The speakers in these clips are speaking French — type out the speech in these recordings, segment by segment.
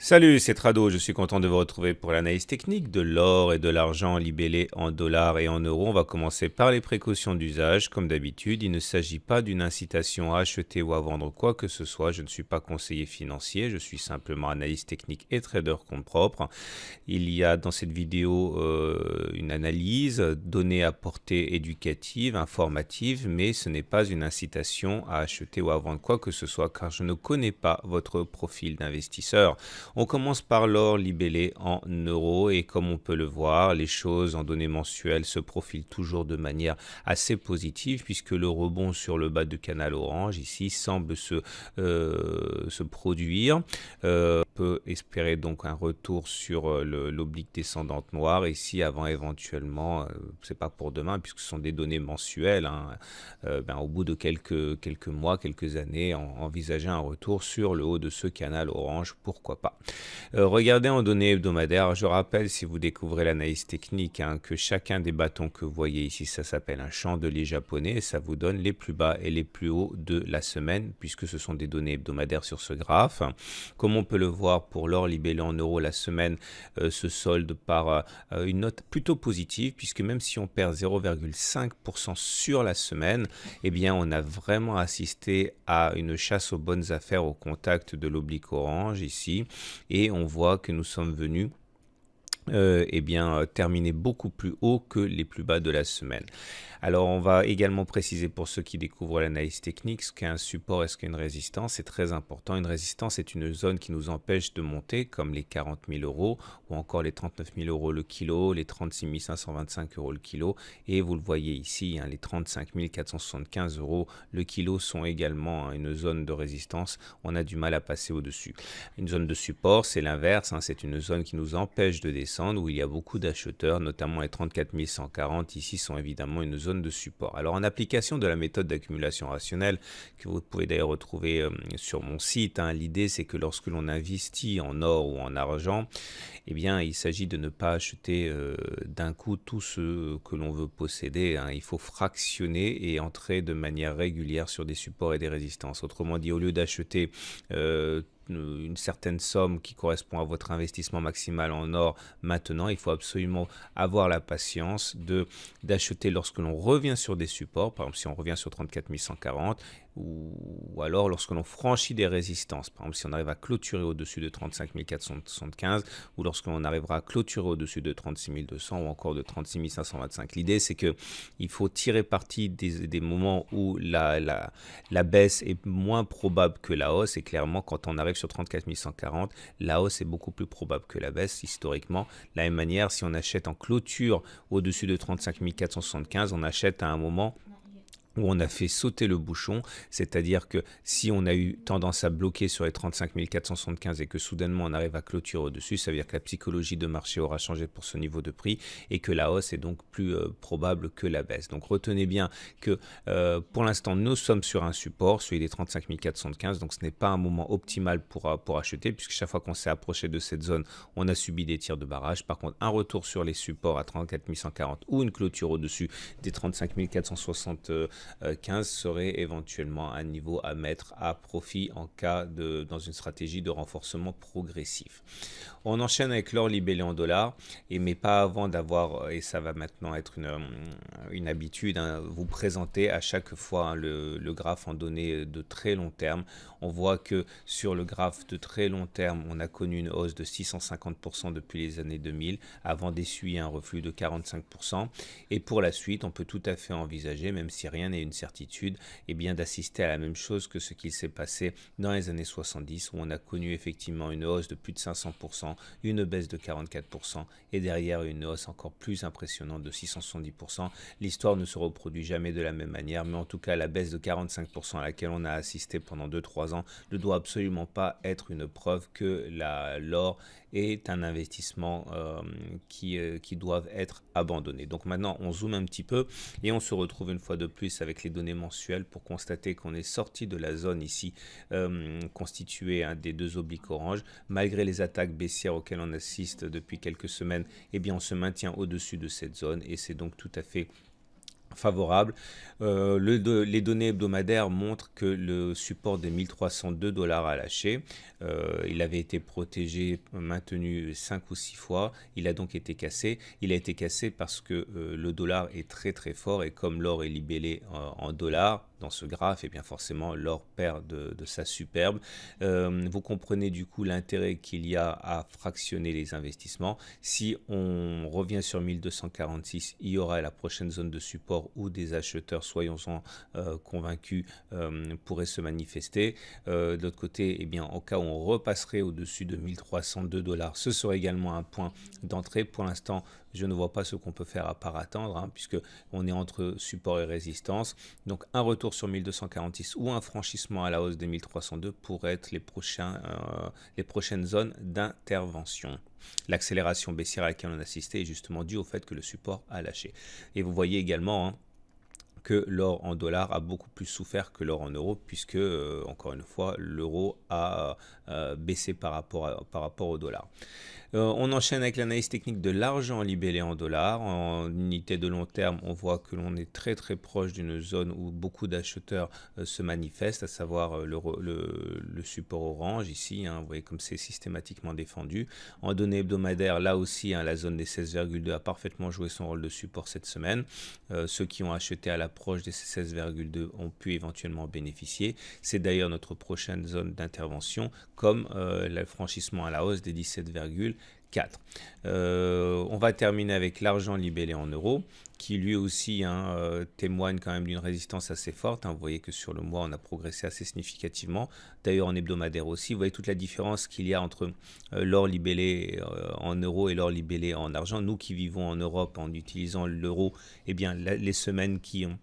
Salut, c'est Trado, je suis content de vous retrouver pour l'analyse technique de l'or et de l'argent libellé en dollars et en euros. On va commencer par les précautions d'usage. Comme d'habitude, il ne s'agit pas d'une incitation à acheter ou à vendre quoi que ce soit. Je ne suis pas conseiller financier, je suis simplement analyse technique et trader compte propre. Il y a dans cette vidéo euh, une analyse, donnée à portée éducative, informative, mais ce n'est pas une incitation à acheter ou à vendre quoi que ce soit car je ne connais pas votre profil d'investisseur. On commence par l'or libellé en euros et comme on peut le voir, les choses en données mensuelles se profilent toujours de manière assez positive puisque le rebond sur le bas du canal orange ici semble se, euh, se produire. Euh, espérer donc un retour sur euh, l'oblique descendante noire ici avant éventuellement, euh, c'est pas pour demain puisque ce sont des données mensuelles, hein, euh, ben, au bout de quelques, quelques mois, quelques années, envisager un retour sur le haut de ce canal orange, pourquoi pas. regardez en données hebdomadaires, je rappelle si vous découvrez l'analyse technique hein, que chacun des bâtons que vous voyez ici, ça s'appelle un chandelier japonais ça vous donne les plus bas et les plus hauts de la semaine puisque ce sont des données hebdomadaires sur ce graphe. Comme on peut le voir, pour l'or libellé en euros la semaine se euh, solde par euh, euh, une note plutôt positive, puisque même si on perd 0,5% sur la semaine, eh bien on a vraiment assisté à une chasse aux bonnes affaires au contact de l'oblique orange ici, et on voit que nous sommes venus eh bien, terminer beaucoup plus haut que les plus bas de la semaine. Alors on va également préciser pour ceux qui découvrent l'analyse technique ce qu'est un support et ce qu'est une résistance. C'est très important. Une résistance est une zone qui nous empêche de monter comme les 40 000 euros ou encore les 39 000 euros le kilo, les 36 525 euros le kilo et vous le voyez ici, hein, les 35 475 euros le kilo sont également hein, une zone de résistance. On a du mal à passer au-dessus. Une zone de support, c'est l'inverse. Hein. c'est une zone qui nous empêche de descendre où il y a beaucoup d'acheteurs, notamment les 34 140 ici sont évidemment une zone de support. Alors en application de la méthode d'accumulation rationnelle, que vous pouvez d'ailleurs retrouver euh, sur mon site, hein, l'idée c'est que lorsque l'on investit en or ou en argent, et eh bien il s'agit de ne pas acheter euh, d'un coup tout ce que l'on veut posséder. Hein. Il faut fractionner et entrer de manière régulière sur des supports et des résistances. Autrement dit, au lieu d'acheter tout euh, une certaine somme qui correspond à votre investissement maximal en or maintenant. Il faut absolument avoir la patience de d'acheter lorsque l'on revient sur des supports, par exemple si on revient sur 34 140 ou alors lorsque l'on franchit des résistances, par exemple si on arrive à clôturer au-dessus de 35 475 ou lorsque l'on arrivera à clôturer au-dessus de 36 200 ou encore de 36 525. L'idée c'est que il faut tirer parti des, des moments où la, la, la baisse est moins probable que la hausse et clairement quand on arrive sur 34 140, la hausse est beaucoup plus probable que la baisse historiquement. De la même manière, si on achète en clôture au-dessus de 35 475, on achète à un moment où on a fait sauter le bouchon, c'est-à-dire que si on a eu tendance à bloquer sur les 35 475 et que soudainement on arrive à clôturer au-dessus, ça veut dire que la psychologie de marché aura changé pour ce niveau de prix et que la hausse est donc plus euh, probable que la baisse. Donc retenez bien que euh, pour l'instant nous sommes sur un support, celui des 35 475, donc ce n'est pas un moment optimal pour, euh, pour acheter puisque chaque fois qu'on s'est approché de cette zone, on a subi des tirs de barrage. Par contre, un retour sur les supports à 34 140 ou une clôture au-dessus des 35 460 15 euh, serait éventuellement un niveau à mettre à profit en cas de dans une stratégie de renforcement progressif. On enchaîne avec l'or libellé en dollars, et mais pas avant d'avoir, euh, et ça va maintenant être une, euh, habitude, hein, vous présenter à chaque fois hein, le, le, graphe en données de très long terme. On voit que sur le graphe de très long terme, on a connu une hausse de 650% depuis les années 2000, avant d'essuyer un reflux de 45%. Et pour la suite, on peut tout à fait envisager, même si rien et une certitude, et eh bien d'assister à la même chose que ce qui s'est passé dans les années 70 où on a connu effectivement une hausse de plus de 500%, une baisse de 44% et derrière une hausse encore plus impressionnante de 670%. L'histoire ne se reproduit jamais de la même manière, mais en tout cas la baisse de 45% à laquelle on a assisté pendant 2-3 ans ne doit absolument pas être une preuve que l'or est un investissement euh, qui, doit euh, qui doivent être abandonné. Donc maintenant on zoome un petit peu et on se retrouve une fois de plus avec les données mensuelles pour constater qu'on est sorti de la zone ici euh, constituée hein, des deux obliques oranges. Malgré les attaques baissières auxquelles on assiste depuis quelques semaines, eh bien on se maintient au-dessus de cette zone et c'est donc tout à fait favorable. Euh, les données hebdomadaires montrent que le support des 1302 dollars a lâché. Euh, il avait été protégé, maintenu 5 ou 6 fois. Il a donc été cassé. Il a été cassé parce que euh, le dollar est très très fort et comme l'or est libellé en dollars, dans ce graphe, et eh bien forcément l'or perd de, sa superbe. Euh, vous comprenez du coup l'intérêt qu'il y a à fractionner les investissements. Si on revient sur 1246, il y aura la prochaine zone de support où des acheteurs, soyons-en euh, convaincus, euh, pourraient se manifester. de l'autre côté, et eh bien en cas où on repasserait au-dessus de 1302 dollars, ce serait également un point d'entrée. Pour l'instant, je ne vois pas ce qu'on peut faire à part attendre, hein, puisque on est entre support et résistance. Donc un retour sur 1246 ou un franchissement à la hausse de 1302 pourraient être les, prochains, euh, les prochaines zones d'intervention. L'accélération baissière à laquelle on a assisté est justement due au fait que le support a lâché. Et vous voyez également hein, que l'or en dollars a beaucoup plus souffert que l'or en euros, puisque, euh, encore une fois, l'euro a euh, baissé par rapport, par rapport au dollar. Euh, on enchaîne avec l'analyse technique de l'argent libellé en dollars. En unité de long terme, on voit que l'on est très très proche d'une zone où beaucoup d'acheteurs euh, se manifestent, à savoir euh, le, support orange ici. Hein, vous voyez comme c'est systématiquement défendu. En données hebdomadaires, là aussi, hein, la zone des 16,2 a parfaitement joué son rôle de support cette semaine. ceux qui ont acheté à l'approche des 16,2 ont pu éventuellement bénéficier. C'est d'ailleurs notre prochaine zone d'intervention, comme le franchissement à la hausse des 17, 4. Euh, on va terminer avec l'argent libellé en euros, qui lui aussi hein, euh, témoigne quand même d'une résistance assez forte. Hein. Vous voyez que sur le mois, on a progressé assez significativement. D'ailleurs, en hebdomadaire aussi, vous voyez toute la différence qu'il y a entre euh, l'or libellé en euros et l'or libellé en argent. Nous qui vivons en Europe en utilisant l'euro, eh bien, les semaines qui ont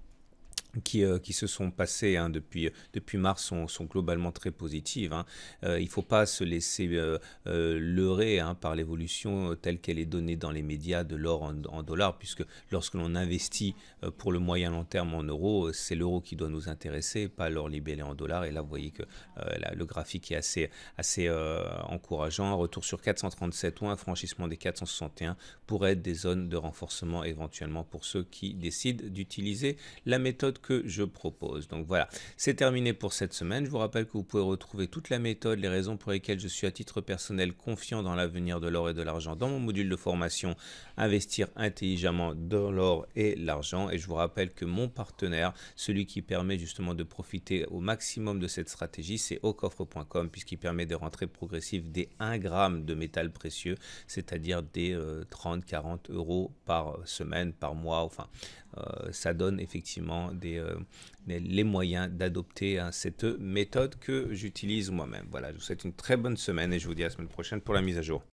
euh, qui, se sont passées hein, depuis, depuis mars sont, sont globalement très positives. Hein. Euh, il ne faut pas se laisser euh, leurrer hein, par l'évolution telle qu'elle est donnée dans les médias de l'or en, dollars, puisque lorsque l'on investit pour le moyen long terme en euros, c'est l'euro qui doit nous intéresser, pas l'or libellé en dollars. Et là, vous voyez que le graphique est assez, assez encourageant. Un retour sur 437 ou un franchissement des 461 pourraient être des zones de renforcement éventuellement pour ceux qui décident d'utiliser la méthode que je propose. Donc voilà, c'est terminé pour cette semaine. Je vous rappelle que vous pouvez retrouver toute la méthode, les raisons pour lesquelles je suis à titre personnel confiant dans l'avenir de l'or et de l'argent dans mon module de formation Investir intelligemment dans l'or et l'argent. Et je vous rappelle que mon partenaire, celui qui permet justement de profiter au maximum de cette stratégie, c'est aucoffre.com puisqu'il permet des rentrées progressives des 1 g de métal précieux, c'est-à-dire des 30-40 euh, euros par semaine, par mois, enfin euh, ça donne effectivement euh, les moyens d'adopter hein, cette méthode que j'utilise moi-même. Voilà, je vous souhaite une très bonne semaine et je vous dis à la semaine prochaine pour la mise à jour.